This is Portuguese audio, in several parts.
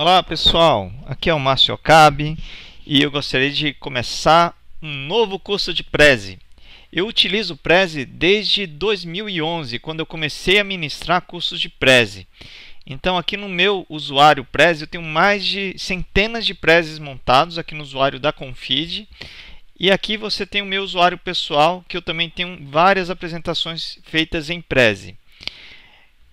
Olá pessoal, aqui é o Márcio Okabe e eu gostaria de começar um novo curso de Prezi. Eu utilizo o Prezi desde 2011, quando eu comecei a ministrar cursos de Prezi. Então aqui no meu usuário Prezi eu tenho mais de centenas de Prezes montados aqui no usuário da Confid. E aqui você tem o meu usuário pessoal, que eu também tenho várias apresentações feitas em Prezi.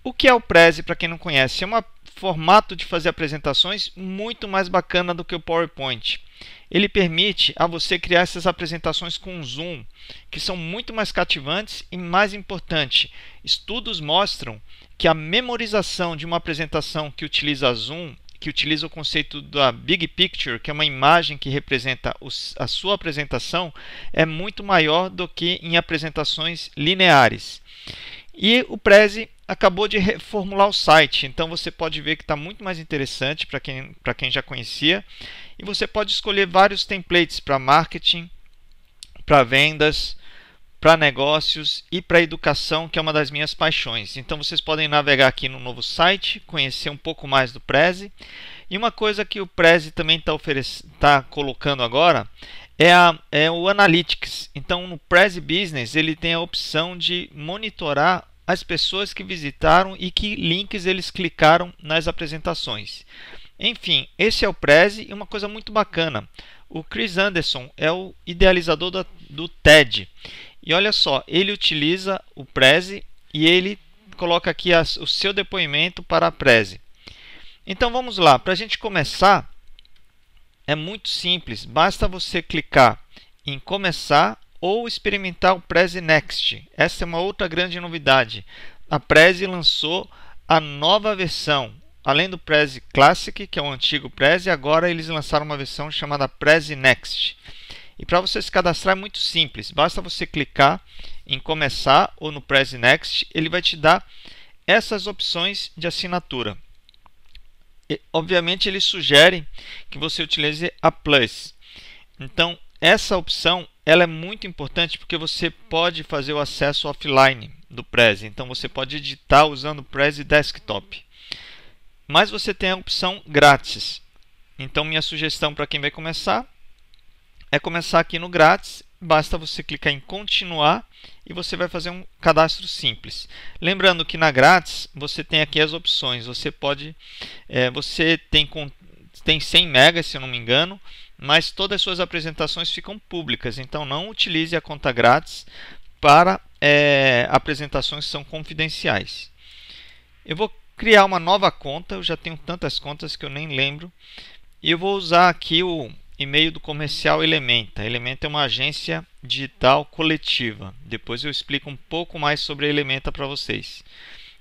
O que é o Prezi, para quem não conhece? É uma formato de fazer apresentações muito mais bacana do que o PowerPoint. Ele permite a você criar essas apresentações com zoom, que são muito mais cativantes e mais importante, estudos mostram que a memorização de uma apresentação que utiliza zoom que utiliza o conceito da big picture, que é uma imagem que representa a sua apresentação, é muito maior do que em apresentações lineares. E o Prezi acabou de reformular o site, então você pode ver que está muito mais interessante para quem, quem já conhecia. E você pode escolher vários templates para marketing, para vendas, para negócios e para educação, que é uma das minhas paixões. Então vocês podem navegar aqui no novo site, conhecer um pouco mais do Prezi. E uma coisa que o Prezi também está tá colocando agora é, a, é, o Analytics. Então no Prezi Business ele tem a opção de monitorar as pessoas que visitaram e que links eles clicaram nas apresentações. Enfim, esse é o Prezi e uma coisa muito bacana. O Chris Anderson é o idealizador do, do TED. E olha só, ele utiliza o Prezi e ele coloca aqui as, o seu depoimento para a Prezi. Então vamos lá, para a gente começar, é muito simples, basta você clicar em começar ou experimentar o Prezi Next. Essa é uma outra grande novidade. A Prezi lançou a nova versão. Além do Prezi Classic, que é o antigo Prezi, agora eles lançaram uma versão chamada Prezi Next. E para você se cadastrar é muito simples. Basta você clicar em começar ou no Prezi Next, ele vai te dar essas opções de assinatura. E, obviamente, eles sugerem que você utilize a Plus. Então, essa opção ela é muito importante porque você pode fazer o acesso offline do Prezi. Então você pode editar usando o Prezi Desktop. Mas você tem a opção grátis. Então minha sugestão para quem vai começar é começar aqui no grátis. Basta você clicar em continuar e você vai fazer um cadastro simples. Lembrando que na grátis você tem aqui as opções. Você pode, é, você tem tem 100 megas, se não me engano, mas todas as suas apresentações ficam públicas, então não utilize a conta grátis para é, apresentações que são confidenciais. Eu vou criar uma nova conta, eu já tenho tantas contas que eu nem lembro, e eu vou usar aqui o e-mail do comercial Elementa. Elementa é uma agência digital coletiva. Depois eu explico um pouco mais sobre a Elementa para vocês.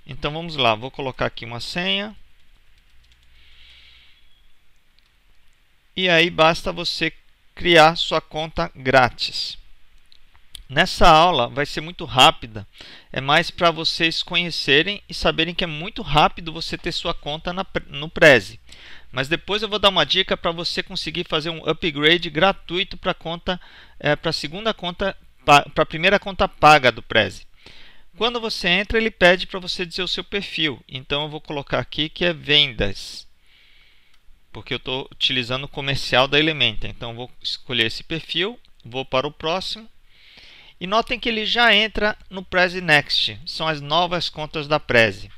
Então vamos lá, vou colocar aqui uma senha. e aí basta você criar sua conta grátis. Nessa aula vai ser muito rápida, é mais para vocês conhecerem e saberem que é muito rápido você ter sua conta na, no Prezi. Mas depois eu vou dar uma dica para você conseguir fazer um upgrade gratuito para conta, é, eh, para a segunda conta, para a primeira conta paga do Prezi. Quando você entra, ele pede para você dizer o seu perfil. Então eu vou colocar aqui que é vendas porque eu estou utilizando o comercial da Elementa. Então vou escolher esse perfil, vou para o próximo e notem que ele já entra no Prezi Next, são as novas contas da Prezi.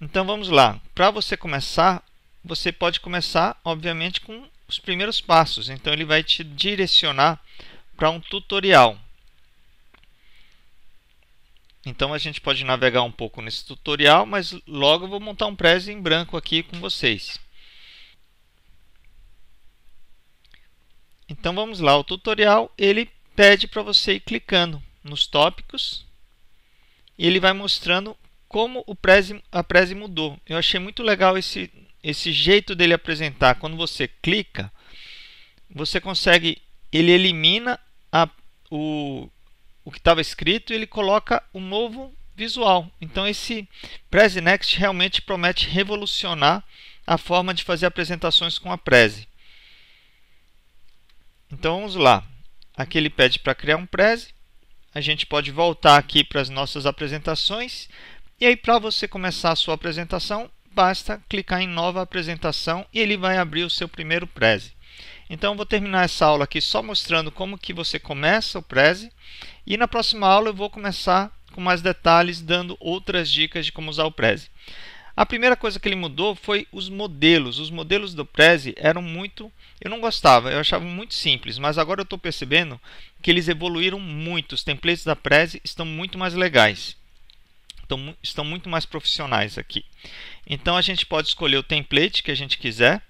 Então vamos lá, para você começar, você pode começar obviamente com os primeiros passos, então ele vai te direcionar para um tutorial. Então a gente pode navegar um pouco nesse tutorial, mas logo eu vou montar um Prezi em branco aqui com vocês. Então vamos lá, o tutorial ele pede para você ir clicando nos tópicos e ele vai mostrando como o Prezi, a Prezi mudou. Eu achei muito legal esse, esse jeito dele apresentar. Quando você clica, você consegue, ele elimina a, o, o que estava escrito e ele coloca um novo visual. Então esse Prezi Next realmente promete revolucionar a forma de fazer apresentações com a Prezi. Então vamos lá. Aqui ele pede para criar um Prezi. A gente pode voltar aqui para as nossas apresentações. E aí, para você começar a sua apresentação, basta clicar em Nova Apresentação e ele vai abrir o seu primeiro Prezi. Então, vou terminar essa aula aqui só mostrando como que você começa o Prezi. E na próxima aula eu vou começar com mais detalhes, dando outras dicas de como usar o Prezi. A primeira coisa que ele mudou foi os modelos. Os modelos do Prezi eram muito eu não gostava, eu achava muito simples, mas agora eu estou percebendo que eles evoluíram muito. Os templates da Prezi estão muito mais legais, estão, estão muito mais profissionais aqui. Então a gente pode escolher o template que a gente quiser.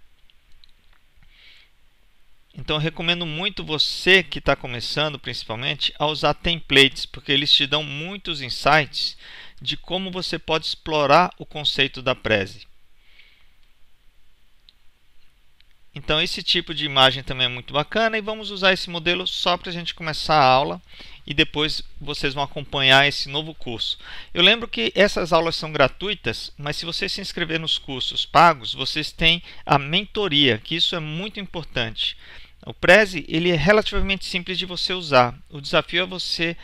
Então eu recomendo muito você que está começando, principalmente, a usar templates, porque eles te dão muitos insights de como você pode explorar o conceito da Prezi. Então esse tipo de imagem também é muito bacana e vamos usar esse modelo só para a gente começar a aula e depois vocês vão acompanhar esse novo curso. Eu lembro que essas aulas são gratuitas, mas se você se inscrever nos cursos pagos, vocês têm a mentoria, que isso é muito importante. O Prezi ele é relativamente simples de você usar. O desafio é você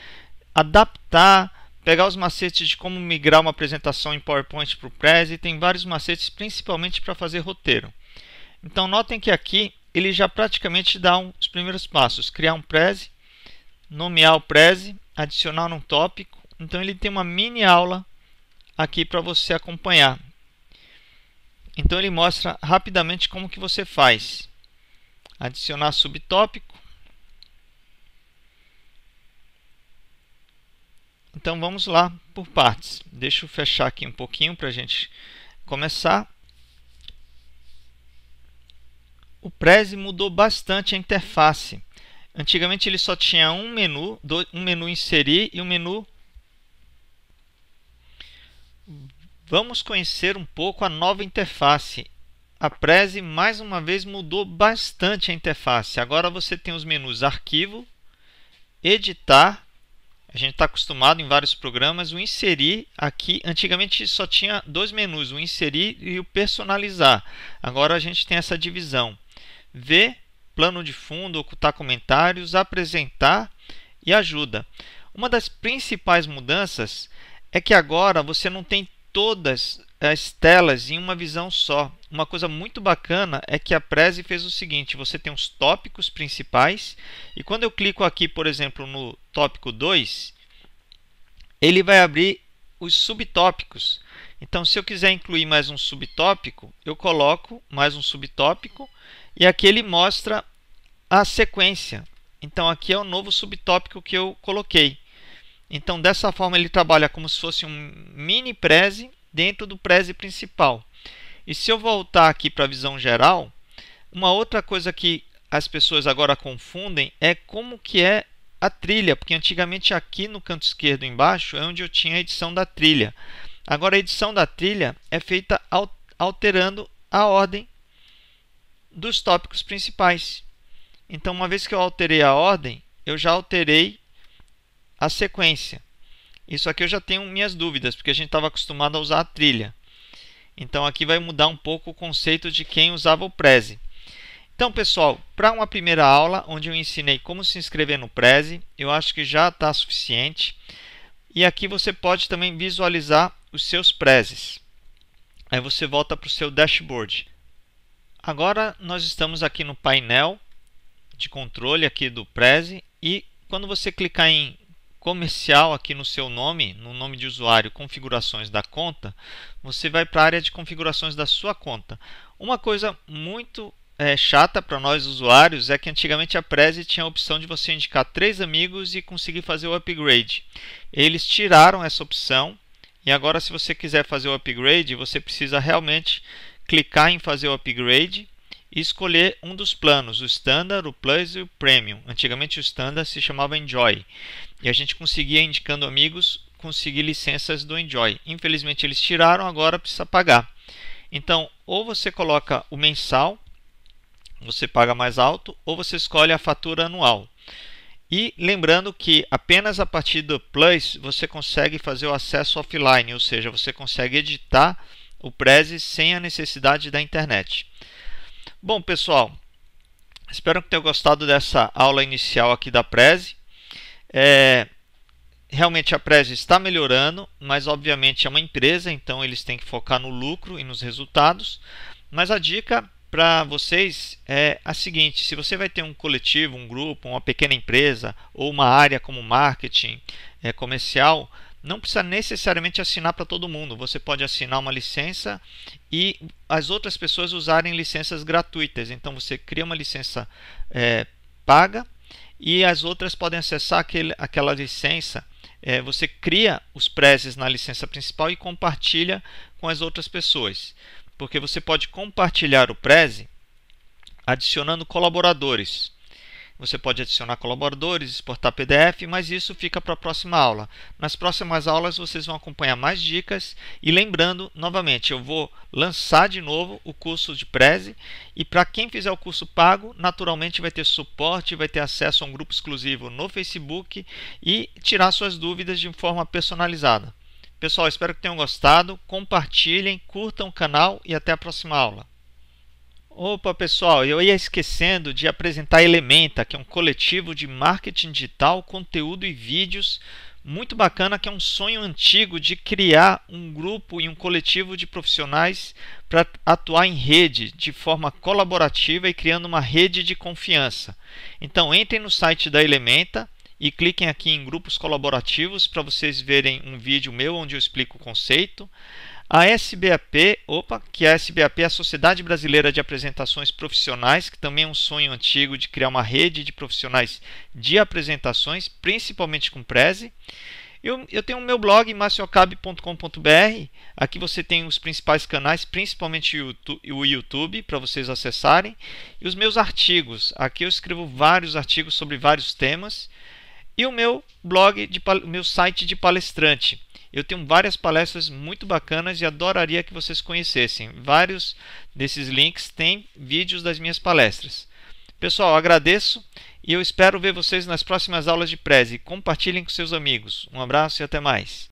adaptar pegar os macetes de como migrar uma apresentação em PowerPoint para o Prezi, tem vários macetes, principalmente para fazer roteiro. Então, notem que aqui ele já praticamente dá um, os primeiros passos, criar um prese, nomear o prese, adicionar um tópico. Então, ele tem uma mini aula aqui para você acompanhar. Então, ele mostra rapidamente como que você faz. Adicionar subtópico. Então, vamos lá por partes. Deixa eu fechar aqui um pouquinho para a gente começar. O Prezi mudou bastante a interface. Antigamente ele só tinha um menu, um menu inserir e um menu Vamos conhecer um pouco a nova interface. A Prezi mais uma vez mudou bastante a interface. Agora você tem os menus arquivo, editar, a gente está acostumado em vários programas, o inserir aqui, antigamente só tinha dois menus, o inserir e o personalizar. Agora a gente tem essa divisão ver plano de fundo, ocultar comentários, apresentar e ajuda. Uma das principais mudanças é que agora você não tem todas as telas em uma visão só. Uma coisa muito bacana é que a Prezi fez o seguinte, você tem os tópicos principais e quando eu clico aqui, por exemplo, no tópico 2, ele vai abrir os subtópicos. Então, se eu quiser incluir mais um subtópico, eu coloco mais um subtópico e aqui ele mostra a sequência. Então aqui é o novo subtópico que eu coloquei. Então dessa forma ele trabalha como se fosse um mini prese dentro do prese principal. E se eu voltar aqui para a visão geral, uma outra coisa que as pessoas agora confundem é como que é a trilha, porque antigamente aqui no canto esquerdo embaixo é onde eu tinha a edição da trilha. Agora a edição da trilha é feita alterando a ordem dos tópicos principais. Então, uma vez que eu alterei a ordem, eu já alterei a sequência. Isso aqui eu já tenho minhas dúvidas, porque a gente estava acostumado a usar a trilha. Então, aqui vai mudar um pouco o conceito de quem usava o Prezi. Então, pessoal, para uma primeira aula, onde eu ensinei como se inscrever no Prezi, eu acho que já está suficiente. E aqui você pode também visualizar os seus Prezes. Aí você volta para o seu dashboard. Agora nós estamos aqui no painel de controle aqui do Prezi e quando você clicar em comercial aqui no seu nome, no nome de usuário, configurações da conta, você vai para a área de configurações da sua conta. Uma coisa muito é, chata para nós usuários é que antigamente a Prezi tinha a opção de você indicar três amigos e conseguir fazer o upgrade. Eles tiraram essa opção e agora se você quiser fazer o upgrade, você precisa realmente clicar em fazer o upgrade e escolher um dos planos, o Standard, o Plus e o Premium. Antigamente o Standard se chamava Enjoy e a gente conseguia, indicando amigos, conseguir licenças do Enjoy. Infelizmente eles tiraram, agora precisa pagar. Então, ou você coloca o mensal, você paga mais alto, ou você escolhe a fatura anual. E lembrando que apenas a partir do Plus você consegue fazer o acesso offline, ou seja, você consegue editar o Prezi sem a necessidade da internet. Bom, pessoal, espero que tenham gostado dessa aula inicial aqui da Prezi. É, realmente a Prezi está melhorando, mas obviamente é uma empresa, então eles têm que focar no lucro e nos resultados. Mas a dica para vocês é a seguinte: se você vai ter um coletivo, um grupo, uma pequena empresa ou uma área como marketing é, comercial, não precisa necessariamente assinar para todo mundo. Você pode assinar uma licença e as outras pessoas usarem licenças gratuitas. Então você cria uma licença é, paga e as outras podem acessar aquele, aquela licença. É, você cria os preses na licença principal e compartilha com as outras pessoas. Porque você pode compartilhar o prese, adicionando colaboradores. Você pode adicionar colaboradores, exportar PDF, mas isso fica para a próxima aula. Nas próximas aulas vocês vão acompanhar mais dicas e lembrando, novamente, eu vou lançar de novo o curso de Prezi e para quem fizer o curso pago, naturalmente vai ter suporte, vai ter acesso a um grupo exclusivo no Facebook e tirar suas dúvidas de forma personalizada. Pessoal, espero que tenham gostado, compartilhem, curtam o canal e até a próxima aula. Opa, pessoal, eu ia esquecendo de apresentar Elementa, que é um coletivo de marketing digital, conteúdo e vídeos muito bacana, que é um sonho antigo de criar um grupo e um coletivo de profissionais para atuar em rede de forma colaborativa e criando uma rede de confiança. Então, entrem no site da Elementa e cliquem aqui em grupos colaborativos para vocês verem um vídeo meu onde eu explico o conceito. A SBAP, opa, que a SBAP é a Sociedade Brasileira de Apresentações Profissionais, que também é um sonho antigo de criar uma rede de profissionais de apresentações, principalmente com Prezi. Eu, eu tenho o meu blog, maciocab.com.br. Aqui você tem os principais canais, principalmente o YouTube, para vocês acessarem. E os meus artigos. Aqui eu escrevo vários artigos sobre vários temas. E o meu blog, de, meu site de palestrante eu tenho várias palestras muito bacanas e adoraria que vocês conhecessem. Vários desses links têm vídeos das minhas palestras. Pessoal, agradeço e eu espero ver vocês nas próximas aulas de Prezi. Compartilhem com seus amigos. Um abraço e até mais.